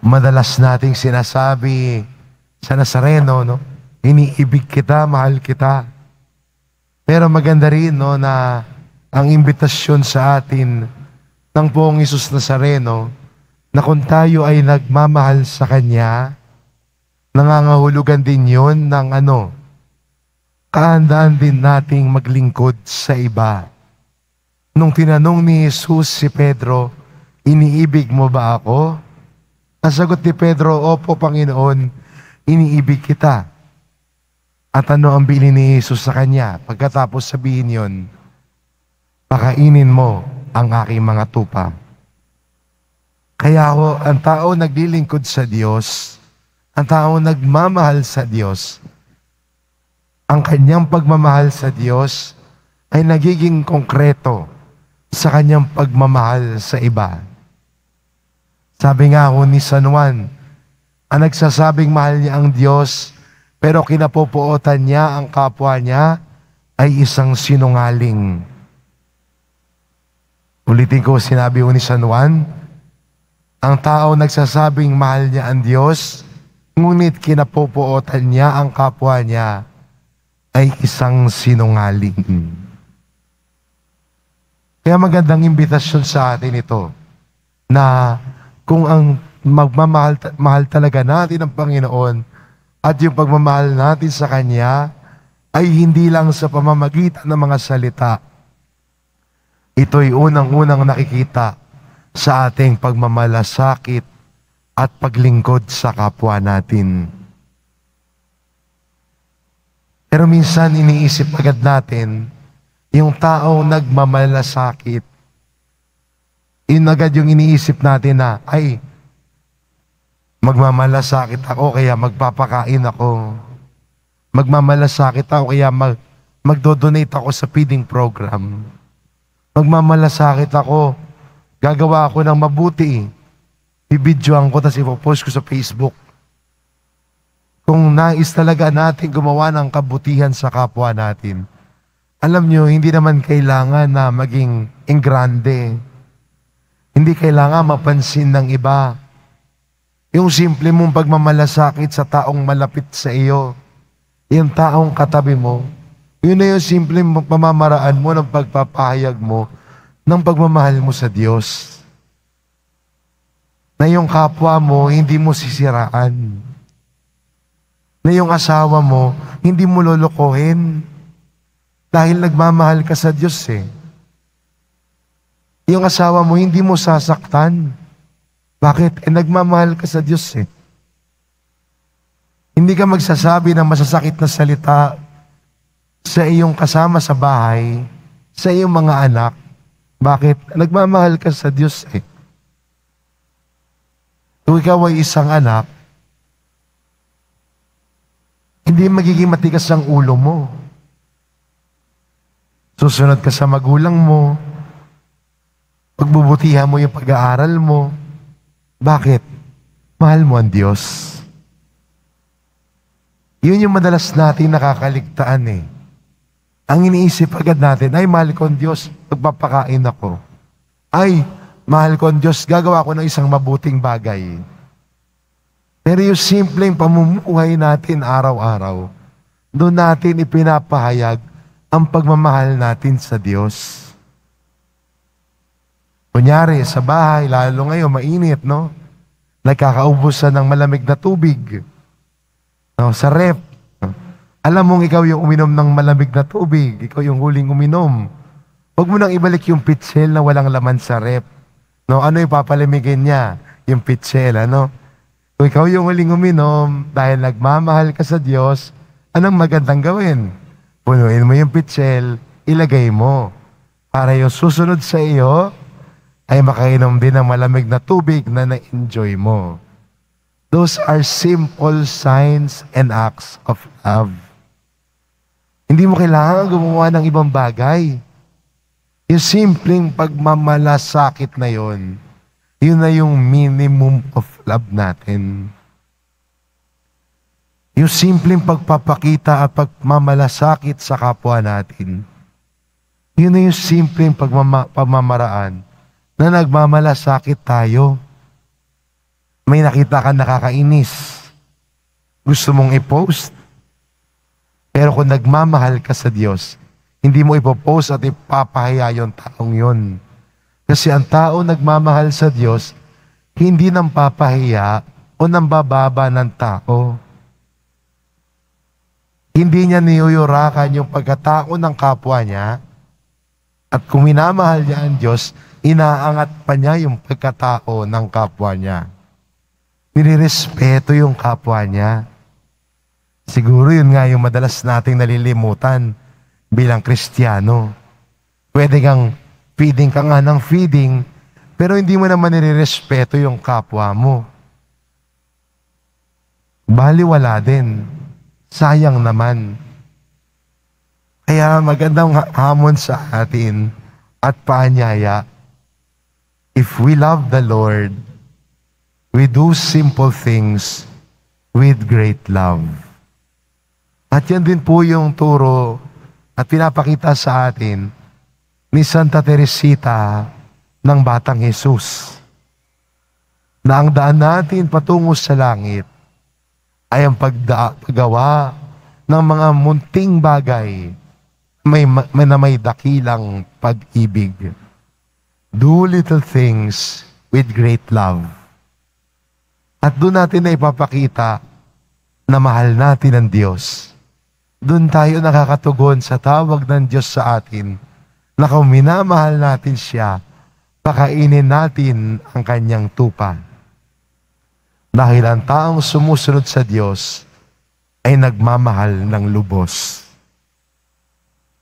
madalas nating sinasabi sa Nazareno, no? Iniibig kita, mahal kita. Pero maganda rin, no, na ang imbitasyon sa atin ng buong Isus Nazareno na kung tayo ay nagmamahal sa Kanya, nangangahulugan din yon ng ano, kaandaan din nating maglingkod sa iba. Nung tinanong ni Jesus si Pedro, iniibig mo ba ako? Ang sagot ni Pedro, Opo, Panginoon, iniibig kita. At ano ang bili ni Jesus sa kanya? Pagkatapos sabihin yon, pakainin mo ang aking mga tupa. Kaya ho, ang tao naglilingkod sa Diyos, ang tao nagmamahal sa Diyos, ang kanyang pagmamahal sa Diyos ay nagiging konkreto sa kanyang pagmamahal sa iba. Sabi nga ho ni San Juan, ang nagsasabing mahal niya ang Diyos, pero kinapupuotan niya ang kapwa niya, ay isang sinungaling. Ulitin ko, sinabi ho ni San Juan, ang tao nagsasabing mahal niya ang Diyos, ngunit kinapupuotan niya ang kapwa niya, ay isang sinungaling. Kaya magandang imbitasyon sa atin ito na kung ang magmamahal mahal talaga natin ang Panginoon at yung pagmamahal natin sa Kanya ay hindi lang sa pamamagitan ng mga salita. Ito'y unang-unang nakikita sa ating pagmamalasakit at paglingkod sa kapwa natin. Pero minsan iniisip agad natin, yung tao nagmamalasakit inagad yung iniisip natin na, ay, magmamalasakit ako kaya magpapakain ako. Magmamalasakit ako kaya mag, magdodonate ako sa feeding program. Magmamalasakit ako, gagawa ako ng mabuti. Bibidyoan ko, tapos ipopost ko sa Facebook. Kung nais talaga natin gumawa ng kabutihan sa kapwa natin, alam nyo, hindi naman kailangan na maging ingrande grande hindi kailangan mapansin ng iba. Yung simple mong pagmamalasakit sa taong malapit sa iyo, yung taong katabi mo, yun na yung simple mong pamamaraan mo ng pagpapahayag mo ng pagmamahal mo sa Diyos. Na yung kapwa mo, hindi mo sisiraan. Na yung asawa mo, hindi mo lolokohin. Dahil nagmamahal ka sa Diyos eh. Yung asawa mo, hindi mo sasaktan. Bakit? Eh, nagmamahal ka sa Diyos eh. Hindi ka magsasabi ng masasakit na salita sa iyong kasama sa bahay, sa iyong mga anak. Bakit? Nagmamahal ka sa Diyos eh. Kung ikaw ay isang anak, hindi magiging matigas ang ulo mo. Susunod ka sa magulang mo, Pagbubutihan mo yung pag-aaral mo. Bakit? Mahal mo ang Diyos. Yun yung madalas natin nakakaligtaan eh. Ang iniisip agad natin, ay mahal ko ang Diyos, magpapakain ako. Ay, mahal ko ang Diyos, gagawa ko ng isang mabuting bagay. Pero yung simpleng pamumuhay natin araw-araw, doon natin ipinapahayag ang pagmamahal natin sa Diyos. Kunyari, sa bahay, lalo ngayon, mainit, no? Nagkakaubusan ng malamig na tubig. No? Sa rep. No? Alam mong ikaw yung uminom ng malamig na tubig. Ikaw yung huling uminom. Huwag mo nang ibalik yung pitsel na walang laman sa rep. No? Ano ipapalamigin niya? Yung pitsel, ano? Kung ikaw yung huling uminom dahil nagmamahal ka sa Diyos, anong magandang gawin? Punuin mo yung pitsel, ilagay mo. Para yung susunod sa iyo, ay makainom din ng malamig na tubig na na-enjoy mo. Those are simple signs and acts of love. Hindi mo kailangan gumawa ng ibang bagay. Yung simpleng pagmamalasakit na yon, yun na yung minimum of love natin. Yung simpleng pagpapakita at pagmamalasakit sa kapwa natin, yun na yung simpleng pagmama- pamamaraan na nagmamalasakit tayo. May nakita kang nakakainis. Gusto mong i-post. Pero kung nagmamahal ka sa Diyos, hindi mo ipopost at ipapahiya yung taong yon. Kasi ang tao nagmamahal sa Diyos, hindi nang papahiya o nang bababa ng tao. Hindi niya niyuyurakan yung pagkatao ng kapwa niya. At kung minamahal niya ang Diyos, Inaangat pa niya yung pagkatao ng kapwa niya. Nilirespeto yung kapwa niya. Siguro yun nga yung madalas nating nalilimutan bilang Kristiyano. Pwede kang feeding ka nga ng feeding, pero hindi mo naman nilirespeto yung kapwa mo. Baliwala din. Sayang naman. Kaya magandang hamon sa atin at paanyaya If we love the Lord, we do simple things with great love. At yan din po yung turo at pinapakita sa atin ni Santa Teresita ng Batang Jesus na ang daan natin patungo sa langit ay ang paggawa ng mga munting bagay may, may, na may dakilang pag-ibig. Do little things with great love. At doon natin na ipapakita na mahal natin ang Diyos. Doon tayo nakakatugon sa tawag ng Diyos sa atin na kung minamahal natin siya, pakainin natin ang kanyang tupa. Dahil ang taong sumusunod sa Diyos ay nagmamahal ng lubos.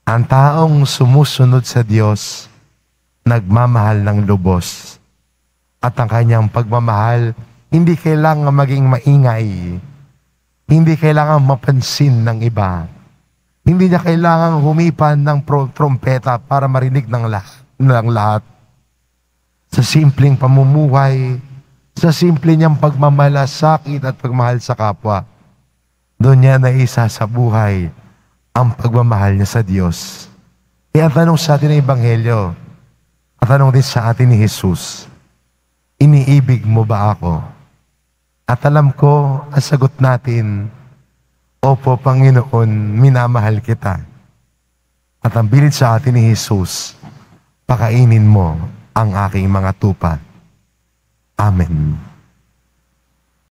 Ang taong sumusunod sa Diyos nagmamahal ng lubos. At ang kanyang pagmamahal, hindi kailangan maging maingay. Hindi kailangan mapansin ng iba. Hindi niya kailangan humipan ng trompeta para marinig ng lahat. Ng lahat. Sa simpleng pamumuhay, sa simple niyang pagmamalasakit at pagmahal sa kapwa, doon niya naisa sa buhay ang pagmamahal niya sa Diyos. Kaya tanong sa atin ng Ebanghelyo, at tanong din sa atin ni Jesus, Iniibig mo ba ako? At alam ko, ang sagot natin, Opo, Panginoon, minamahal kita. At ang bilid sa atin ni Jesus, pakainin mo ang aking mga tupa. Amen.